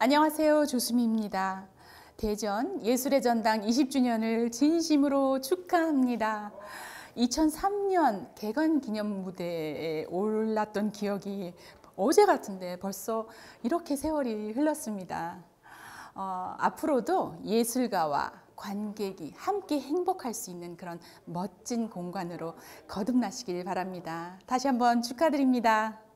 안녕하세요. 조수미입니다. 대전 예술의 전당 20주년을 진심으로 축하합니다. 2003년 개관 기념 무대에 올랐던 기억이 어제 같은데 벌써 이렇게 세월이 흘렀습니다. 어, 앞으로도 예술가와 관객이 함께 행복할 수 있는 그런 멋진 공간으로 거듭나시길 바랍니다. 다시 한번 축하드립니다.